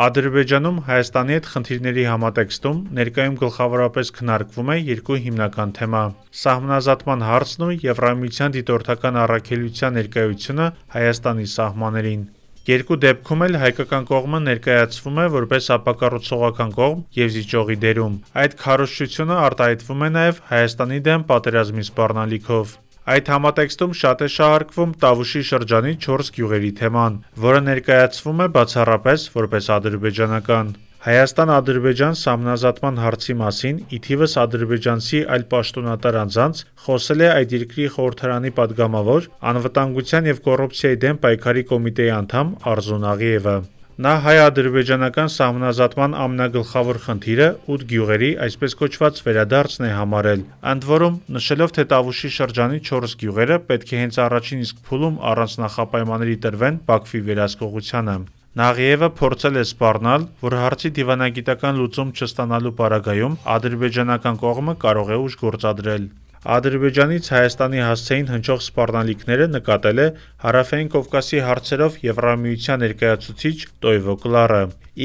Ադրբեջանում Հայաստանի հետ խնդիրների համատեքստում ներկայում գլխավորապես քննարկվում է երկու հիմնական թեմա՝ սահմանազատման հարցն ու Եվրամիության դիտորդական առաքելության ներկայությունը Հայաստանի սահմաններին։ Երկու դեպքում էլ հայկական կողմը ներկայացվում է որպես ապակառուցողական կողմ եւ զիջողի դերում։ Այդ քարոշչությունը արտահայտվում է նաեւ Հայաստանի դեմ պատերազմի սպառնալիքով։ Այդ համատեքստում շատ է շահարկվում Տավուշի շրջանի 4 գյուղերի թեման, որը ներկայացվում է բացառապես որպես ադրբեջանական։ Հայաստան-Ադրբեջան սամնազատման հարցի մասին ի թիվս ադրբեջանցի այլ պաշտոնատար անձանց խոսել է այդ երկրի խորհրդարանի падգամավոր անվտանգության եւ կոռուպցիայի դեմ պայքարի կոմիտեի անդամ Արզուն Աղիևը։ Նա հայ-ադրբեջանական սահմանազատման ամենագլխավոր խնդիրը ութ գյուղերի, այսպես կոչված վերադարձն է համարել։ Ընդ որում, նշելով, թե Տավուշի շրջանի 4 գյուղերը պետք է հենց առաջին իսկ փուլում առանց նախապայմանների տրվեն Բաքվի վերահսկողությանը։ Նաղիևը փորձել է սպառնալ, որ հարցի դիվանագիտական լուծում չստանալու պարագայում ադրբեջանական կողմը կարող է ուժ գործադրել։ Ադրբեջանից Հայաստանի հասցեին հնչող սպառնալիքները նկատել է Հարավային Կովկասի հարցերով Եվրամիության ներկայացուցիչ Տոյվո Կլարը։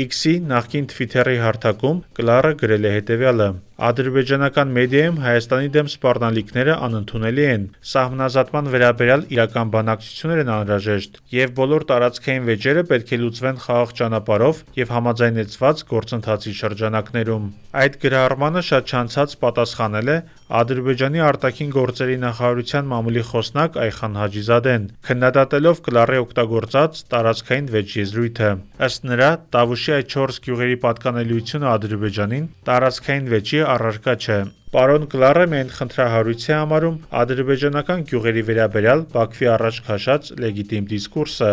X-ի նախկին Twitter-ի հարթակում Կլարը գրել է հետևյալը. Ադրբեջանական մեդիայում Հայաստանի դեմ սպառնալիքները անընդունելի են։ Սահմանազատման վերաբերյալ իրական բանակցություններ են անհրաժեշտ, եւ բոլոր տարածքային վեճերը պետք է լուծվեն խաղաղ ճանապարհով եւ համաձայնեցված գործընթացի շրջանակներում։ Այդ գրառմանը շատ չանցած պատասխանել է Ադրբեջանի արտաքին գործերի նախարարության մամուլի խոսնակ Այխան Հաջիզադեն, քննադատելով կլարի օգտագործած տարածքային վեճ եզրույթը։ Ըստ նրա, Տավուշի այդ 4 գյուղերի պատկանելիությունը Ադրբեջանին տարածքային վեճի առարկա չէ։ Պարոն Կլարը միայն խնդրահարույց է համարում ադրբեջանական գյուղերի վերաբերյալ Բաքվի առաջ քաշած լեգիտիմ դիսկուրսը։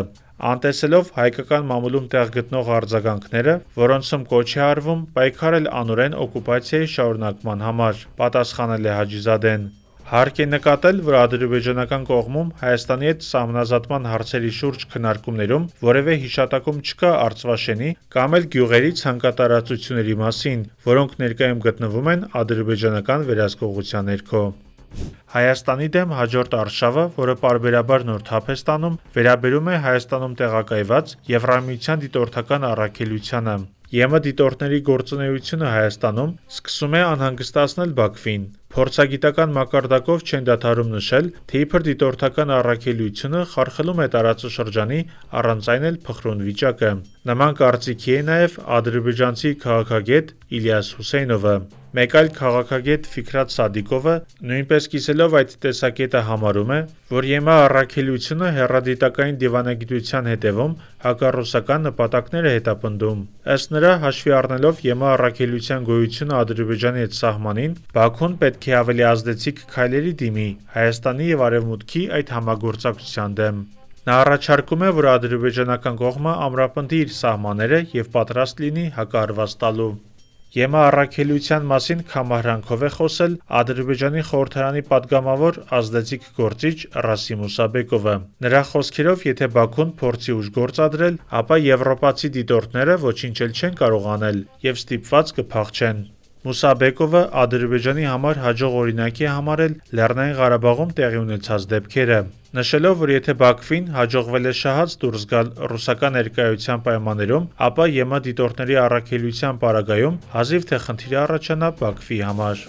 Անտեսելով հայկական մամուլում տեղ գտնող արձագանքները, որոնցում կոչ է արվում պայքարել անորեն օկուպացիայի շարունակման համար, պատասխանել է Հաջիզադեն։ Հարկ է նկատել, որ ադրբեջանական կողմում Հայաստանի հետ սահմանազատման հարցերի շուրջ քննարկումներում որևէ հիշատակում չկա Արցվաշենի կամ էլ գյուղերի ցանկատարածությունների մասին, որոնք ներկայում գտնվում են ադրբեջանական վերահսկողության ներքո։ Հայաստանի դեմ հաջորդ արշավը, որը parberabar նոր թափ է ստանում, վերաբերում է Հայաստանում տեղակայված Եվրամիության դիտորդական առաքելությանը։ ԵՄ դիտորդների գործունեությունը Հայաստանում սկսում է անհանգստացնել Բաքվին։ Փորձագիտական մակարդակով չեն դադարում նշել, թե իբր դիտորդական առաքելությունը խարխլում է տարածաշրջանի առանց այն էլ փխրուն վիճակը։ Նման կարծիքի է նաև ադրբեջանցի քաղաքագետ Իլիաս Հուսեյնովը։ Մեկ այլ քաղաքագետ Ֆիքրատ Սադիկովը նույնպես կիսելով այդ տեսակետը համարում է, որ ԵՄԱ առաքելությունը հերրադիտակային դիվանագիտության հետևում հակառուսական նպատակներ է հետապնդում։ Ըստ նրա, հաշվի առնելով ԵՄԱ առաքելության գոյությունը Ադրբեջանի հետ սահմանին, Բաքուն պետք է ավելի ազդեցիկ քայլերի դիմի Հայաստանի եւ Արևմուտքի այդ համագործակցության դեմ։ Նա առաջարկում է, որ ադրբեջանական կողմը ամրապնդի իր սահմանները եւ պատրաստ լինի հակարված տալու։ Եմա առաքելության մասին համահրանքով է խոսել Ադրբեջանի խորհրդարանի падգամավոր ազդեցիկ գործիչ Ռասիմ Մուսաբեկովը։ Նրա խոսքերով, եթե Բաքուն փորձի ուժ գործադրել, ապա եվրոպացի դիտորդները ոչինչ էլ չեն կարող անել եւ ստիպված կփախչեն։ Մուսաբեկովը Ադրբեջանի համար հաջող օրինակ է համարել Լեռնային Ղարաբաղում տեղի ունեցած դեպքերը նշելով, որ եթե Բաքվին հաջողվել է շահած դուրս գալ ռուսական ներկայության պայմաններում, ապա ԵՄ դիտորդների առաքելության պարագայում հազիվ թե խնդիր առաջանա Բաքվի համար։